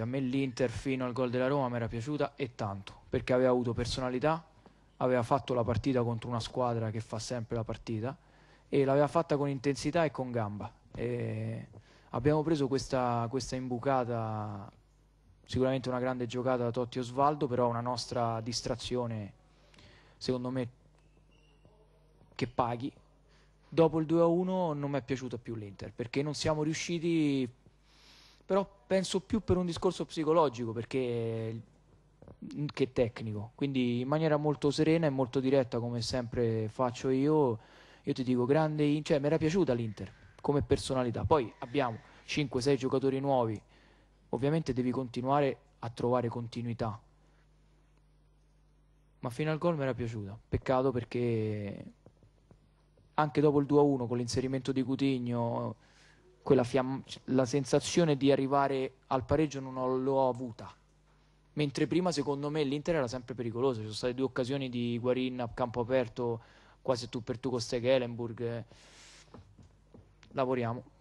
A me l'Inter fino al gol della Roma mi era piaciuta e tanto, perché aveva avuto personalità, aveva fatto la partita contro una squadra che fa sempre la partita e l'aveva fatta con intensità e con gamba. E abbiamo preso questa, questa, imbucata, sicuramente una grande giocata da Totti Osvaldo, però una nostra distrazione, secondo me, che paghi. Dopo il 2-1 non mi è piaciuta più l'Inter, perché non siamo riusciti però penso più per un discorso psicologico perché mm, che tecnico, quindi in maniera molto serena e molto diretta come sempre faccio io, io ti dico grande, cioè mi era piaciuta l'Inter come personalità, poi abbiamo 5-6 giocatori nuovi, ovviamente devi continuare a trovare continuità, ma fino al gol mi era piaciuta, peccato perché anche dopo il 2-1 con l'inserimento di Cutigno fiamma, la sensazione di arrivare al pareggio non l'ho avuta. Mentre prima, secondo me, l'Inter era sempre pericoloso. Ci sono state due occasioni di Guarin a campo aperto, quasi tu per tu con Stegelenburg. Lavoriamo.